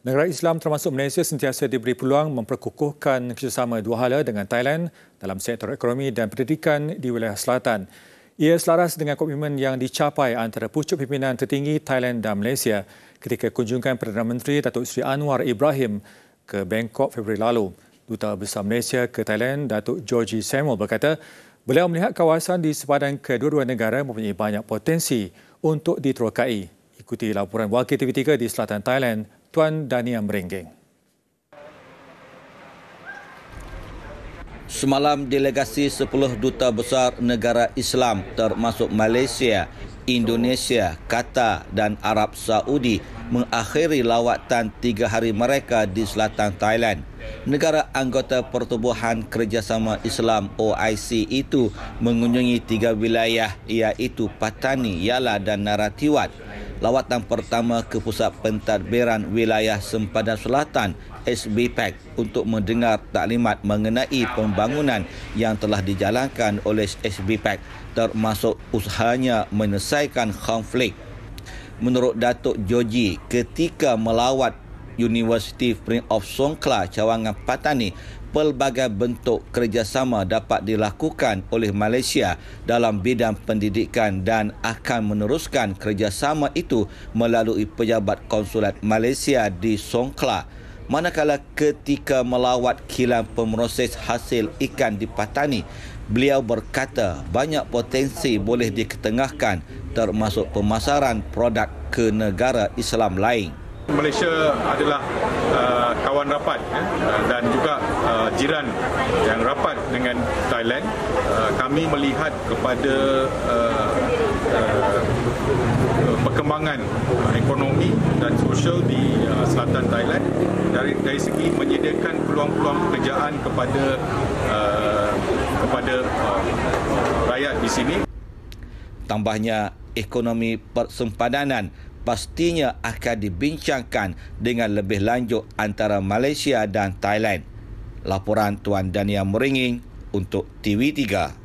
Negara Islam termasuk Malaysia sentiasa diberi peluang memperkukuhkan kerjasama dua hala dengan Thailand dalam sektor ekonomi dan pendidikan di wilayah selatan. Ia selaras dengan komitmen yang dicapai antara pucuk pimpinan tertinggi Thailand dan Malaysia ketika kunjungan Perdana Menteri Datuk Seri Anwar Ibrahim ke Bangkok Februari lalu. Duta Besar Malaysia ke Thailand, Datuk Georgie Samuel berkata, beliau melihat kawasan di sepadan kedua-dua negara mempunyai banyak potensi untuk diterokai. Ikuti laporan Wakil TV3 di selatan Thailand, Tuan Dania Meringgeng. Semalam delegasi 10 duta besar negara Islam termasuk Malaysia, Indonesia, Qatar dan Arab Saudi mengakhiri lawatan tiga hari mereka di selatan Thailand. Negara anggota Pertubuhan Kerjasama Islam OIC itu mengunjungi tiga wilayah iaitu Patani, Yala dan Naratiwat lawatan pertama ke Pusat Pentadbiran Wilayah Sempadan Selatan SBPAC untuk mendengar taklimat mengenai pembangunan yang telah dijalankan oleh SBPAC termasuk usahanya menyelesaikan konflik. Menurut Datuk Joji, ketika melawat University of Songkla cawangan Patani pelbagai bentuk kerjasama dapat dilakukan oleh Malaysia dalam bidang pendidikan dan akan meneruskan kerjasama itu melalui pejabat konsulat Malaysia di Songkla manakala ketika melawat kilang pemroses hasil ikan di Patani beliau berkata banyak potensi boleh diketengahkan termasuk pemasaran produk ke negara Islam lain Malaysia adalah uh, kawan rapat ya, uh, dan juga uh, jiran yang rapat dengan Thailand. Uh, kami melihat kepada uh, uh, perkembangan uh, ekonomi dan sosial di uh, selatan Thailand dari dari segi menyediakan peluang-peluang pekerjaan kepada uh, kepada uh, rakyat di sini. Tambahnya ekonomi persempadanan pastinya akan dibincangkan dengan lebih lanjut antara Malaysia dan Thailand. Laporan Tuan Dania Meringing untuk TV3.